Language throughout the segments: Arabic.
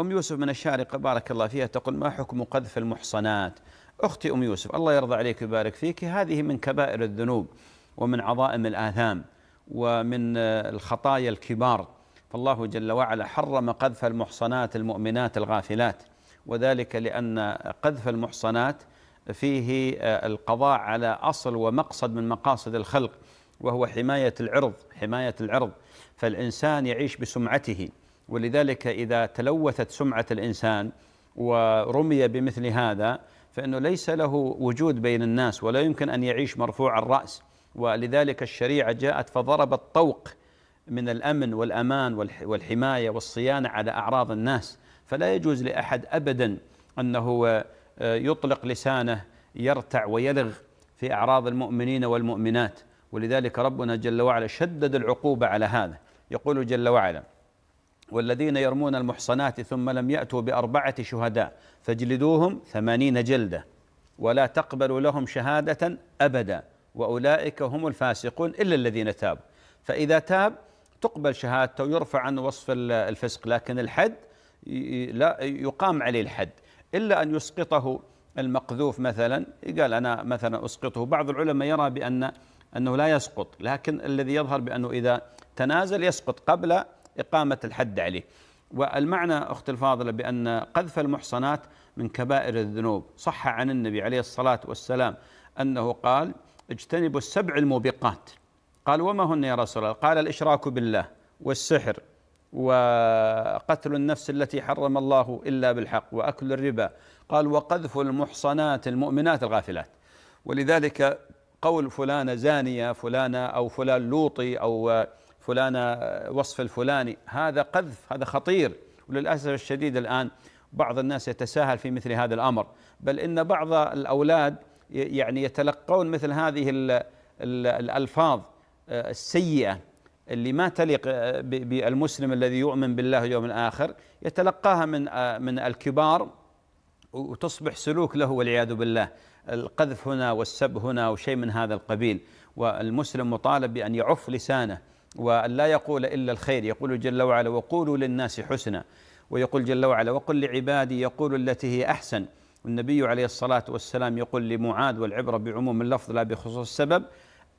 أم يوسف من الشارقة بارك الله فيها تقول ما حكم قذف المحصنات أختي أم يوسف الله يرضى عليك ويبارك فيك هذه من كبائر الذنوب ومن عظائم الآثام ومن آه، الخطايا الكبار فالله جل وعلا حرم قذف المحصنات المؤمنات الغافلات وذلك لأن قذف المحصنات فيه آه، القضاء على أصل ومقصد من مقاصد الخلق وهو حماية العرض حماية العرض فالإنسان يعيش بسمعته ولذلك إذا تلوثت سمعة الإنسان ورمي بمثل هذا فإنه ليس له وجود بين الناس ولا يمكن أن يعيش مرفوع الرأس ولذلك الشريعة جاءت فضربت طوق من الأمن والأمان والحماية والصيانة على أعراض الناس فلا يجوز لأحد أبدا أنه آه، يطلق لسانه يرتع ويلغ في أعراض المؤمنين والمؤمنات ولذلك ربنا جل وعلا شدد العقوبة على هذا يقول جل وعلا والذين يرمون المحصنات ثم لم يأتوا بأربعة شهداء فاجلدوهم ثمانين جلدة ولا تقبلوا لهم شهادة أبدا وأولئك هم الفاسقون إلا الذين تابوا فإذا تاب تقبل شهادته ويرفع عن وصف الفسق لكن الحد لا يقام عليه الحد إلا أن يسقطه المقذوف مثلا قال أنا مثلا أسقطه بعض العلماء يرى بأن أنه لا يسقط لكن الذي يظهر بأنه إذا تنازل يسقط قبل إقامة الحد عليه والمعنى أخت الفاضلة بأن قذف المحصنات من كبائر الذنوب صح عن النبي عليه الصلاة والسلام أنه قال اجتنبوا السبع الموبقات قال وما هن يا رسول الله قال الإشراك بالله والسحر وقتل النفس التي حرم الله إلا بالحق وأكل الربا قال وقذف المحصنات المؤمنات الغافلات ولذلك قول فلانة زانية فلانة أو فلان لوطي أو فلانة وصف الفلاني هذا قذف هذا خطير وللاسف الشديد الان بعض الناس يتساهل في مثل هذا الامر بل ان بعض الاولاد يعني يتلقون مثل هذه الالفاظ آه، السيئه اللي ما تليق آه، بالمسلم الذي يؤمن بالله يوم الاخر يتلقاها من آه، من الكبار وتصبح سلوك له والعياذ بالله القذف هنا والسب هنا وشيء من هذا القبيل والمسلم مطالب بان يعف لسانه وأن لا يقول إلا الخير يقول جل وعلا وقولوا للناس حسنا ويقول جل وعلا وقل لعبادي يقول التي هي أحسن والنبي عليه الصلاة والسلام يقول لمعاذ والعبرة بعموم اللفظ لا بخصوص السبب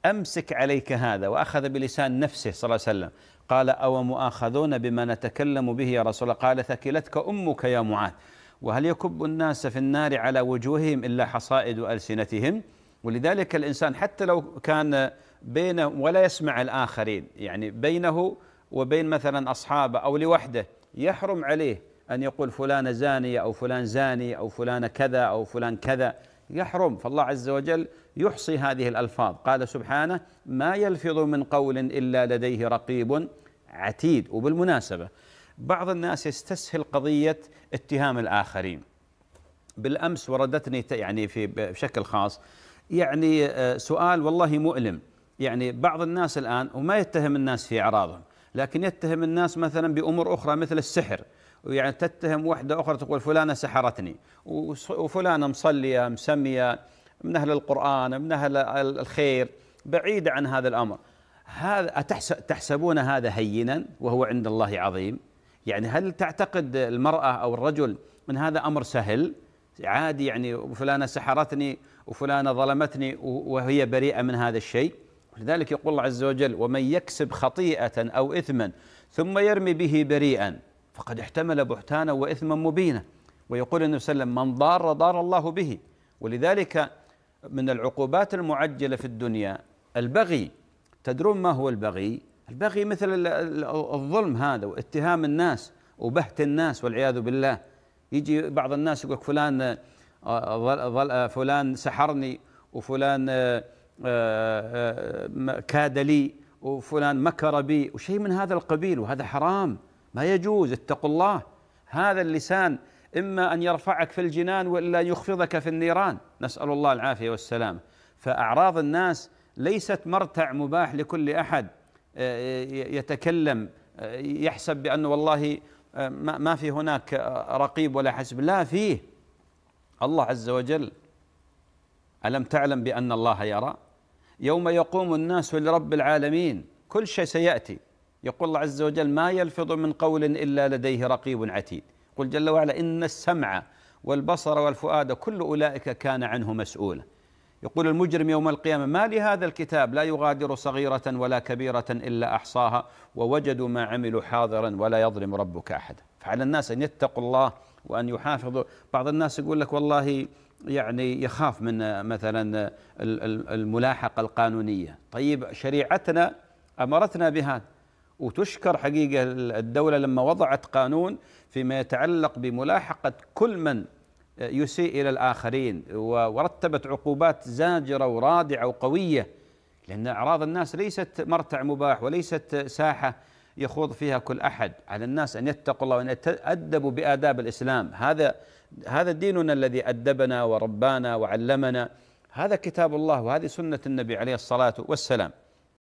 أمسك عليك هذا وأخذ بلسان نفسه صلى الله عليه وسلم قال أو مؤاخذون بما نتكلم به يا رسول الله قال ثكلتك أمك يا معاذ وهل يكب الناس في النار على وجوههم إلا حصائد ألسنتهم؟ ولذلك الإنسان حتى لو كان بينه ولا يسمع الآخرين يعني بينه وبين مثلا أصحابه أو لوحده يحرم عليه أن يقول فلانة زانية أو فلان زاني أو فلانة كذا أو فلان كذا يحرم فالله عز وجل يحصي هذه الألفاظ قال سبحانه ما يلفظ من قول إلا لديه رقيب عتيد وبالمناسبة بعض الناس يستسهل قضية اتهام الآخرين بالأمس وردتني يعني في بشكل خاص يعني آه، سؤال والله مؤلم يعني بعض الناس الآن وما يتهم الناس في أعراضهم لكن يتهم الناس مثلا بأمور أخرى مثل السحر ويعني تتهم واحدة أخرى تقول فلانة سحرتني وفلانة مصلية مسمية من أهل القرآن من أهل الخير بعيدة عن هذا الأمر هذا تحسبون هذا هينا وهو عند الله عظيم يعني هل تعتقد المرأة أو الرجل من هذا أمر سهل عادي يعني وفلانة سحرتني وفلانة ظلمتني وهي بريئة من هذا الشيء لذلك يقول الله عز وجل ومن يكسب خطيئة أو إثما ثم يرمي به بريئا فقد احتمل بهتانا وإثما مبينا ويقول النبي صلى الله عليه وسلم من ضار ضار الله به ولذلك من العقوبات المعجلة في الدنيا البغي تدرون ما هو البغي البغي مثل الظلم هذا واتهام الناس وبهت الناس والعياذ بالله يجي بعض الناس يقول فلان آه، آه، فلان سحرني وفلان آه، كاد لي وفلان مكر بي وشيء من هذا القبيل وهذا حرام ما يجوز اتقوا الله هذا اللسان إما أن يرفعك في الجنان وإلا أن يخفضك في النيران نسأل الله العافية والسلام فأعراض الناس ليست مرتع مباح لكل أحد يتكلم يحسب بأنه والله أه، ما في هناك رقيب ولا حسب لا فيه الله عز وجل ألم تعلم بأن الله يرى يوم يقوم الناس لرب العالمين كل شيء سيأتي يقول الله عز وجل ما يلفظ من قول إلا لديه رقيب عتيد قل جل وعلا إن السمع والبصر والفؤاد كل أولئك كان عنه مسؤولا يقول المجرم يوم القيامة ما لهذا الكتاب لا يغادر صغيرة ولا كبيرة إلا أحصاها ووجدوا ما عملوا حاضرا ولا يظلم ربك أحدا فعلى الناس أن يتقوا الله وأن يحافظوا بعض الناس يقول لك والله يعني يخاف من مثلا الملاحقة القانونية طيب شريعتنا أمرتنا بهذا وتشكر حقيقة الدولة لما وضعت قانون فيما يتعلق بملاحقة كل من يسيء إلى الآخرين ورتبت عقوبات زاجرة ورادعة وقوية لأن أعراض الناس ليست مرتع مباح وليست ساحة يخوض فيها كل أحد على الناس أن يتقوا الله وأن يتأدبوا بآداب الإسلام هذا هذا ديننا الذي أدبنا وربانا وعلمنا هذا كتاب الله وهذه سنة النبي عليه الصلاة والسلام